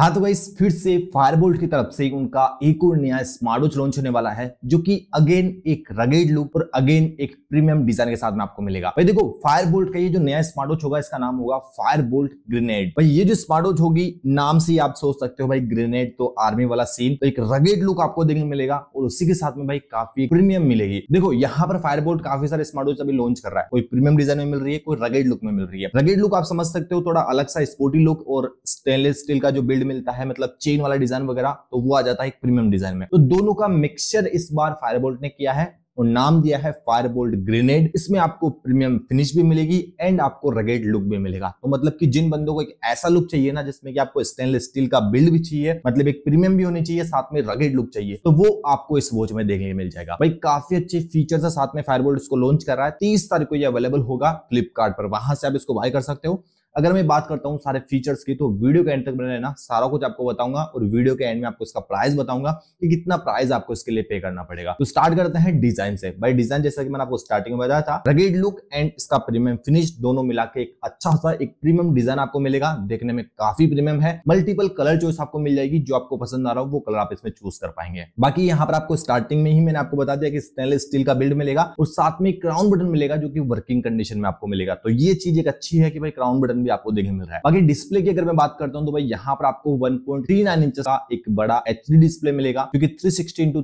हाँ तो गाइस फिर से फायरबोल्ट की तरफ से उनका एक और नया स्मार्ट वॉच लॉन्च होने वाला है जो कि अगेन एक रगेड लुक और अगेन एक प्रीमियम डिजाइन के साथ में आपको मिलेगा भाई देखो फायरबोल्ट का ये जो नया स्मार्ट वॉच होगा इसका नाम होगा फायरबोल्ट ग्रेनेड भाई ये जो स्मार्ट वॉच होगी नाम से आप सोच सकते हो भाई ग्रेनेड तो आर्मी वाला सीन तो एक रगेड लुक आपको देखने मिलेगा और उसी के साथ में भाई काफी प्रीमियम मिलेगी देखो यहाँ पर फायरबोल्ट काफी सारे स्मार्ट वॉच अभी लॉन्च कर रहा है कोई प्रीमियम डिजाइन में मिल रही है कोई रगेड लुक में मिल रही है रगेड लुक आप समझ सकते हो थोड़ा अलग सा स्पोर्टी लुक और स्टेनलेस स्टील का जो बिल्ड मिलता है मतलब चेन वाला डिजाइन वगैरह तो वो आ जाता है एक प्रीमियम डिजाइन में तो दोनों का मिक्सचर इस बार फायरबोल्ट ने किया है और नाम दिया है फायरबोल्ट ग्रेनेड इसमें आपको प्रीमियम फिनिश भी मिलेगी एंड आपको रगेड लुक भी मिलेगा तो मतलब कि जिन बंदों को एक ऐसा लुक चाहिए ना जिसमें कि आपको स्टेनलेस स्टील का बिल्ड भी चाहिए मतलब एक प्रीमियम भी होनी चाहिए साथ में रगेड लुक चाहिए तो वो आपको इस वॉच में देखने मिल जाएगा भाई काफी अच्छे फीचर है साथ में फायरबोल्ट इसको लॉन्च कर रहा है तीस तारीख को ये अवेलेबल होगा फ्लिपकार्ट पर वहां से आप इसको बाय कर सकते हो अगर मैं बात करता हूँ सारे फीचर्स की तो वीडियो के एंड तक बने रहना सारा कुछ आपको बताऊंगा और वीडियो के एंड में आपको इसका प्राइस बताऊंगा कि कितना प्राइस आपको इसके लिए पे करना पड़ेगा तो स्टार्ट करते हैं डिजाइन से भाई डिजाइन जैसा कि मैंने आपको स्टार्टिंग में बताया था रगेड लुक एंड इसका प्रीमियम फिनिश दोनों मिला के एक अच्छा सा एक प्रीमियम डिजाइन आपको मिलेगा देखने में काफी प्रीमियम है मल्टीपल कलर चॉइस आपको मिल जाएगी जो आपको पसंद आ रहा हो वो कलर आप इसमें चूज कर पाएंगे बाकी यहाँ पर आपको स्टार्टिंग में ही मैंने आपको बता दिया कि स्टेनलेस स्टील का बिल्ड मिलेगा और साथ में क्राउन बटन मिलेगा जो कि वर्किंग कंडीशन में आपको मिलेगा तो ये चीज एक अच्छी है कि भाई क्राउन बटन भी आपको देखने मिल रहा है बाकी डिस्प्ले की अगर मैं बात करता हूँ तो भाई यहाँ पर आपको वन पॉइंट का एक बड़ा एच डिस्प्ले मिलेगा क्योंकि थ्री सिक्सटी इंटू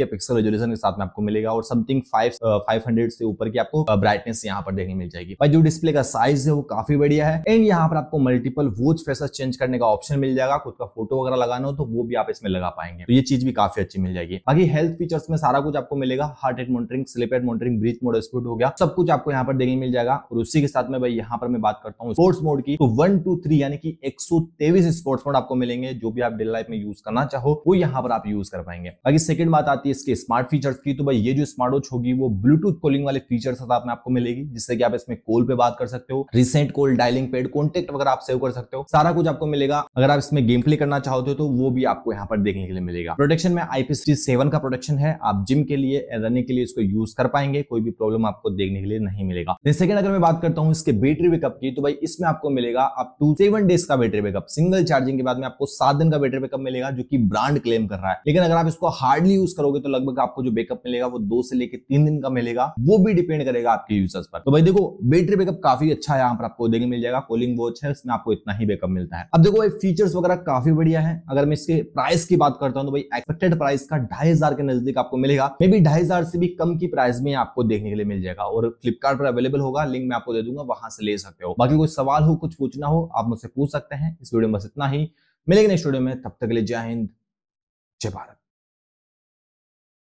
के पिक्सल रेजोल्यूशन के साथ में आपको मिलेगा और समथिंग फाइव uh, से ऊपर की आपको ब्राइटनेस uh, यहाँ पर देखने मिल जाएगी भाई जो डिस्प्ले का साइज है वो काफी बढ़िया है एंड यहाँ पर आपको मल्टीपल वोच फेसस चेंज करने का ऑप्शन मिल जाएगा खुद का फोटो वगैरह लगाना हो तो वो भी आप इसमें लगा पाएंगे तो ये चीज भी काफी अच्छी मिल जाएगी बाकी हेल्थ फीचर्स में सारा कुछ आपको मिलेगा heart rate monitoring sleep rate monitoring breath mode speed हो गया सब कुछ आपको यहाँ पर देखने मिल जाएगा और उसी के साथ में भाई यहाँ पर मैं बात करता हूँ स्पोर्ट्स मोड की तो वन टू थ्री यानी कि एक स्पोर्ट्स मोड आपको मिलेंगे जो भी आप डेली लाइफ में यूज करना चाहो वो यहाँ पर आप यूज कर पाएंगे बाकी सेकंड बात आती है इसके स्मार्ट फीचर्स की तो भाई ये जो स्मार्ट वॉच होगी वो ब्लूटूथ कॉलिंग वाले फीचर साथ में आपको मिलेगी जिससे कि आप इसमें कॉल पे बात कर सकते हो recent call dialing pad contact वगैरह आप सेव कर सकते हो सारा कुछ आपको मिलेगा अगर आप इसमें गेम प्ले करना चाहते हो तो वो भी आपको यहाँ पर देखने के लिए मिलेगा प्रोटेक्शन में आईपीसी सेवन का प्रोटेक्शन है आप जिम के लिए रनिंग के लिए इसको यूज कर पाएंगे कोई भी प्रॉब्लम आपको देखने के लिए नहीं मिलेगा सेकंड अगर मैं बात करता हूँ इसके बैटरी बैकअप की तो भाई इस इसमें आपको मिलेगा अप टू सेवन डेज का बैटरी बैकअप सिंगल चार्जिंग के बाद में आपको सात दिन का बैटरी बैकअप मिलेगा जो कि ब्रांड क्लेम कर रहा है लेकिन अगर आप इसको हार्डली यूज करोगे तो लगभग आपको जो बैकअप मिलेगा वो दो से लेकर तीन दिन का मिलेगा वो भी डिपेंड करेगा आपके यूजर्स पर तो भाई देखो बैटरी बैकअप काफी अच्छा है यहाँ पर आपको देखने मिल जाएगा कोलिंग वॉच है इसमें आपको इतना ही बैकअप मिलता है अब देखो भाई फीचर्स वगैरह काफी बढ़िया है अगर मैं इसके प्राइस की बात करता हूँ तो भाई एक्सपेक्टेड प्राइस का ढाई के नजदीक आपको मिलेगा मे बी ढाई से भी कम की प्राइस में आपको देखने के लिए मिल जाएगा और फ्लिपकार्ट पर अवेलेबल होगा लिंक मैं आपको दे दूंगा वहां से ले सकते हो बाकी कोई सवाल सवाल हो कुछ पूछना हो आप मुझसे पूछ सकते हैं इस वीडियो में बस इतना ही मिलेंगे नेक्स्ट वीडियो में तब तक के लिए जय हिंद जय भारत